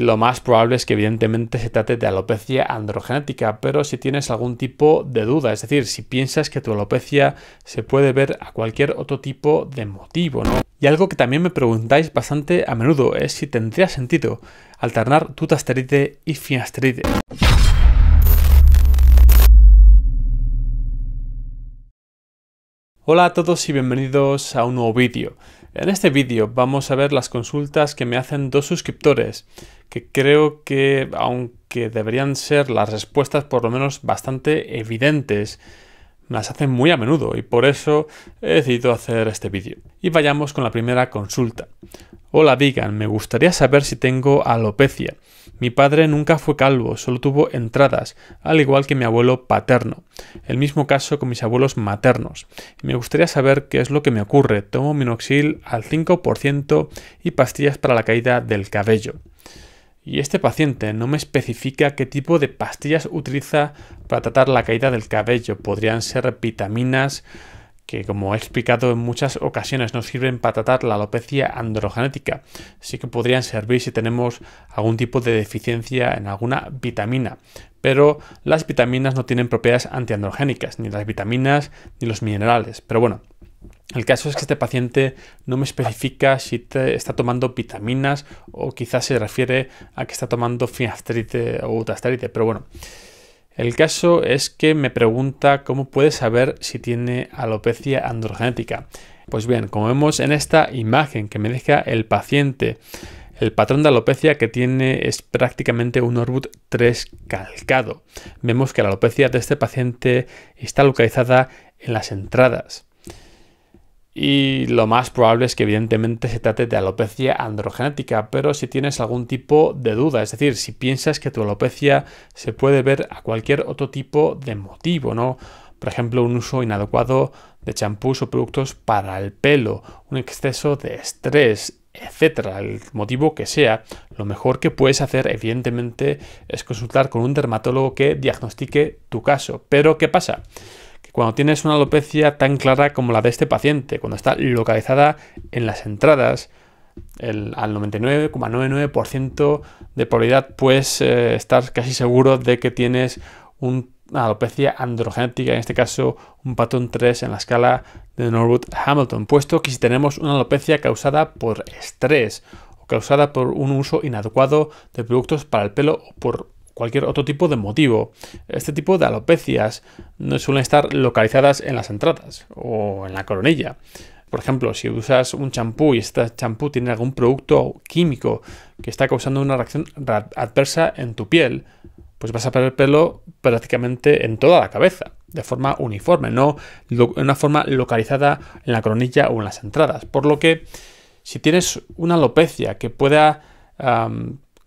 Lo más probable es que evidentemente se trate de alopecia androgenética, pero si tienes algún tipo de duda, es decir, si piensas que tu alopecia se puede ver a cualquier otro tipo de motivo, ¿no? Y algo que también me preguntáis bastante a menudo es si tendría sentido alternar tutasteride y finasteride. Hola a todos y bienvenidos a un nuevo vídeo. En este vídeo vamos a ver las consultas que me hacen dos suscriptores, que creo que, aunque deberían ser las respuestas por lo menos bastante evidentes, las hacen muy a menudo y por eso he decidido hacer este vídeo. Y vayamos con la primera consulta. Hola Digan, me gustaría saber si tengo alopecia. Mi padre nunca fue calvo, solo tuvo entradas, al igual que mi abuelo paterno. El mismo caso con mis abuelos maternos. me gustaría saber qué es lo que me ocurre. Tomo minoxil al 5% y pastillas para la caída del cabello. Y este paciente no me especifica qué tipo de pastillas utiliza para tratar la caída del cabello. Podrían ser vitaminas, que como he explicado en muchas ocasiones no sirven para tratar la alopecia androgenética. Sí que podrían servir si tenemos algún tipo de deficiencia en alguna vitamina. Pero las vitaminas no tienen propiedades antiandrogénicas, ni las vitaminas ni los minerales. Pero bueno, el caso es que este paciente no me especifica si está tomando vitaminas o quizás se refiere a que está tomando finasteride o dutasteride Pero bueno. El caso es que me pregunta cómo puede saber si tiene alopecia androgenética. Pues bien, como vemos en esta imagen que me deja el paciente, el patrón de alopecia que tiene es prácticamente un Orbut 3 calcado. Vemos que la alopecia de este paciente está localizada en las entradas y lo más probable es que evidentemente se trate de alopecia androgenética, pero si tienes algún tipo de duda, es decir, si piensas que tu alopecia se puede ver a cualquier otro tipo de motivo, ¿no? Por ejemplo, un uso inadecuado de champús o productos para el pelo, un exceso de estrés, etcétera, el motivo que sea, lo mejor que puedes hacer, evidentemente, es consultar con un dermatólogo que diagnostique tu caso. Pero, ¿qué pasa? cuando tienes una alopecia tan clara como la de este paciente, cuando está localizada en las entradas, al 99,99% de probabilidad puedes eh, estar casi seguro de que tienes una alopecia androgenética, en este caso un patrón 3 en la escala de Norwood-Hamilton, puesto que si tenemos una alopecia causada por estrés o causada por un uso inadecuado de productos para el pelo o por cualquier otro tipo de motivo. Este tipo de alopecias suelen estar localizadas en las entradas o en la coronilla. Por ejemplo, si usas un champú y este champú tiene algún producto químico que está causando una reacción adversa en tu piel, pues vas a perder pelo prácticamente en toda la cabeza, de forma uniforme, no en una forma localizada en la coronilla o en las entradas. Por lo que si tienes una alopecia que pueda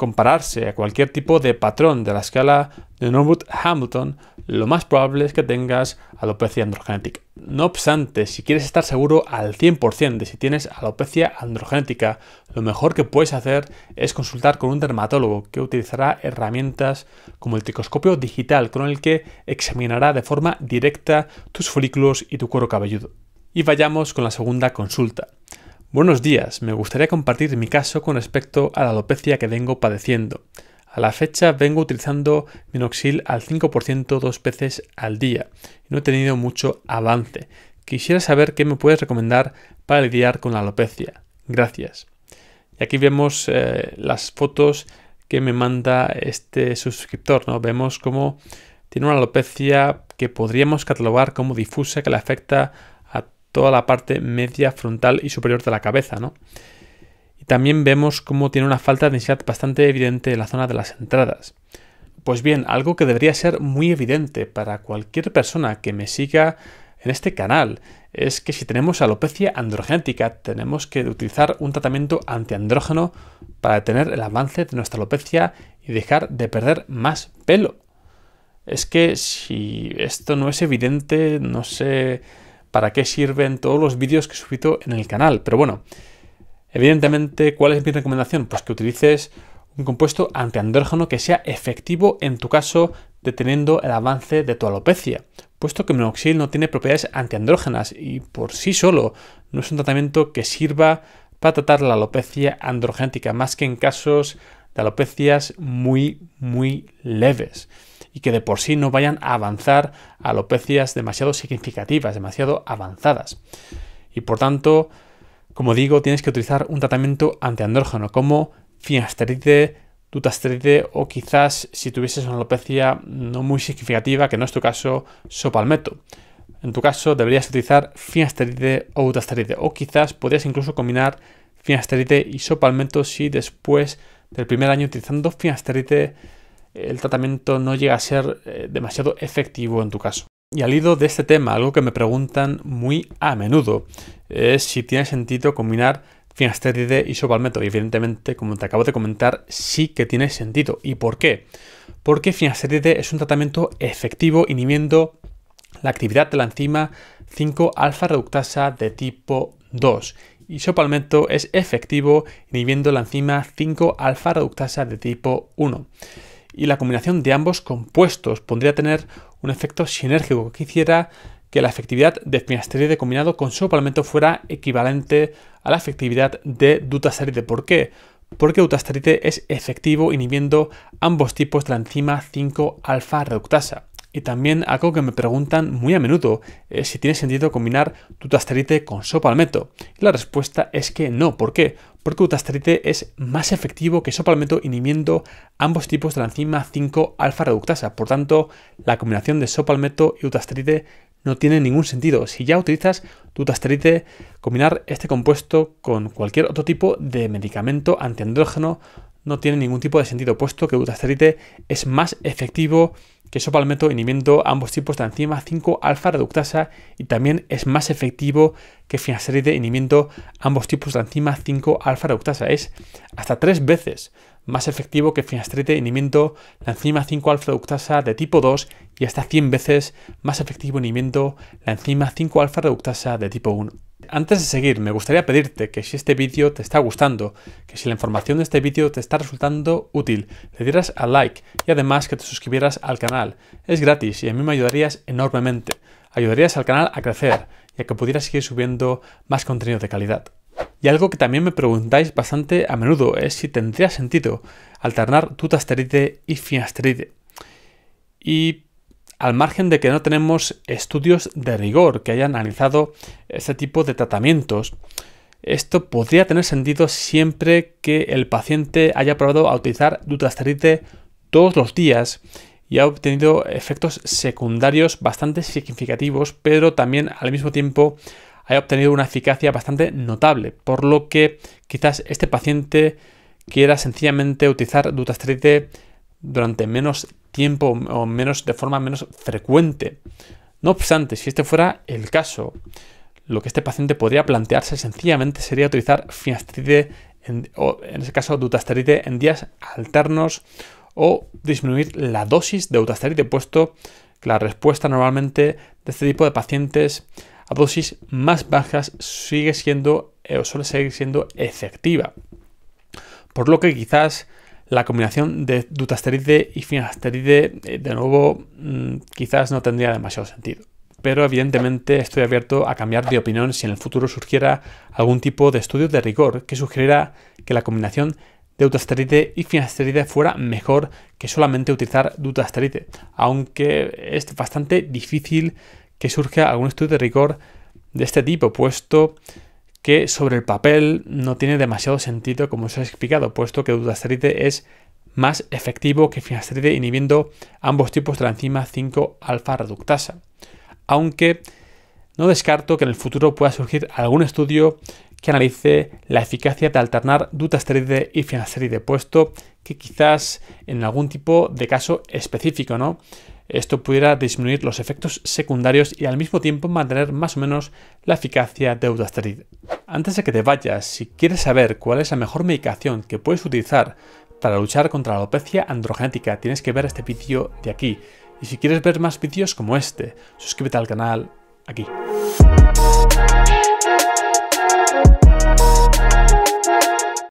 compararse a cualquier tipo de patrón de la escala de Norwood-Hamilton, lo más probable es que tengas alopecia androgenética. No obstante, si quieres estar seguro al 100% de si tienes alopecia androgenética, lo mejor que puedes hacer es consultar con un dermatólogo que utilizará herramientas como el tricoscopio digital con el que examinará de forma directa tus folículos y tu cuero cabelludo. Y vayamos con la segunda consulta. Buenos días, me gustaría compartir mi caso con respecto a la alopecia que vengo padeciendo. A la fecha vengo utilizando minoxil al 5% dos veces al día y no he tenido mucho avance. Quisiera saber qué me puedes recomendar para lidiar con la alopecia. Gracias. Y aquí vemos eh, las fotos que me manda este suscriptor. ¿no? Vemos cómo tiene una alopecia que podríamos catalogar como difusa que le afecta toda la parte media frontal y superior de la cabeza, ¿no? Y también vemos cómo tiene una falta de densidad bastante evidente en la zona de las entradas. Pues bien, algo que debería ser muy evidente para cualquier persona que me siga en este canal es que si tenemos alopecia androgénica tenemos que utilizar un tratamiento antiandrógeno para detener el avance de nuestra alopecia y dejar de perder más pelo. Es que si esto no es evidente, no sé para qué sirven todos los vídeos que he subido en el canal. Pero bueno, evidentemente, ¿cuál es mi recomendación? Pues que utilices un compuesto antiandrógeno que sea efectivo en tu caso, deteniendo el avance de tu alopecia, puesto que el minoxidil no tiene propiedades antiandrógenas y por sí solo no es un tratamiento que sirva para tratar la alopecia androgénica, más que en casos de alopecias muy, muy leves y que de por sí no vayan a avanzar alopecias demasiado significativas, demasiado avanzadas. Y por tanto, como digo, tienes que utilizar un tratamiento antiandrógeno como finasteride, dutasteride o quizás si tuvieses una alopecia no muy significativa, que no es tu caso, sopalmeto. En tu caso deberías utilizar finasteride o dutasteride o quizás podrías incluso combinar finasteride y sopalmeto si después del primer año utilizando Finasteride, el tratamiento no llega a ser eh, demasiado efectivo en tu caso. Y al hilo de este tema, algo que me preguntan muy a menudo es si tiene sentido combinar finasteride y sobalmeto. Y evidentemente, como te acabo de comentar, sí que tiene sentido. ¿Y por qué? Porque finasteride es un tratamiento efectivo inhibiendo la actividad de la enzima 5-alfa reductasa de tipo 2 y sopalmento es efectivo inhibiendo la enzima 5-alfa reductasa de tipo 1. Y la combinación de ambos compuestos podría tener un efecto sinérgico que hiciera que la efectividad de finasteride combinado con sopalmento fuera equivalente a la efectividad de dutasteride. ¿Por qué? Porque dutasteride es efectivo inhibiendo ambos tipos de la enzima 5-alfa reductasa. Y también algo que me preguntan muy a menudo, si tiene sentido combinar tutasterite con Sopalmeto. Y la respuesta es que no. ¿Por qué? Porque Dutasteride es más efectivo que Sopalmeto inhibiendo ambos tipos de la enzima 5-alfa reductasa. Por tanto, la combinación de Sopalmeto y Dutasteride no tiene ningún sentido. Si ya utilizas tutasterite, combinar este compuesto con cualquier otro tipo de medicamento antiandrógeno no tiene ningún tipo de sentido, puesto que Dutasteride es más efectivo que es opalmeto inhibiendo ambos tipos de enzima 5-alfa reductasa y también es más efectivo que finasteride inhibiendo ambos tipos de enzima 5-alfa reductasa. Es hasta tres veces más efectivo que finasteride inhibiendo la enzima 5-alfa reductasa de tipo 2 y hasta 100 veces más efectivo inhibiendo la enzima 5-alfa reductasa de tipo 1. Antes de seguir, me gustaría pedirte que si este vídeo te está gustando, que si la información de este vídeo te está resultando útil, le dieras a like y además que te suscribieras al canal. Es gratis y a mí me ayudarías enormemente. Ayudarías al canal a crecer y a que pudieras seguir subiendo más contenido de calidad. Y algo que también me preguntáis bastante a menudo es si tendría sentido alternar tutasteride y finasteride. Y al margen de que no tenemos estudios de rigor que hayan analizado este tipo de tratamientos, esto podría tener sentido siempre que el paciente haya probado a utilizar dutasteride todos los días y ha obtenido efectos secundarios bastante significativos, pero también al mismo tiempo haya obtenido una eficacia bastante notable, por lo que quizás este paciente quiera sencillamente utilizar dutasteride durante menos tiempo o menos, de forma menos frecuente. No obstante, si este fuera el caso, lo que este paciente podría plantearse sencillamente sería utilizar finasteride, en, o en ese caso dutasteride, en días alternos o disminuir la dosis de dutasteride, puesto que la respuesta normalmente de este tipo de pacientes a dosis más bajas sigue siendo eh, o suele seguir siendo efectiva. Por lo que quizás la combinación de dutasteride y finasteride, eh, de nuevo, mm, quizás no tendría demasiado sentido. Pero evidentemente estoy abierto a cambiar de opinión si en el futuro surgiera algún tipo de estudio de rigor que sugiriera que la combinación de dutasteride y finasteride fuera mejor que solamente utilizar dutasteride, aunque es bastante difícil que surja algún estudio de rigor de este tipo, puesto que sobre el papel no tiene demasiado sentido como os he explicado, puesto que Dutasteride es más efectivo que finasteride inhibiendo ambos tipos de la enzima 5-alfa reductasa. Aunque no descarto que en el futuro pueda surgir algún estudio que analice la eficacia de alternar dutasteride y finasteride, puesto que quizás en algún tipo de caso específico, ¿no? Esto pudiera disminuir los efectos secundarios y al mismo tiempo mantener más o menos la eficacia de Eudasterid. Antes de que te vayas, si quieres saber cuál es la mejor medicación que puedes utilizar para luchar contra la alopecia androgenética, tienes que ver este vídeo de aquí. Y si quieres ver más vídeos como este, suscríbete al canal aquí.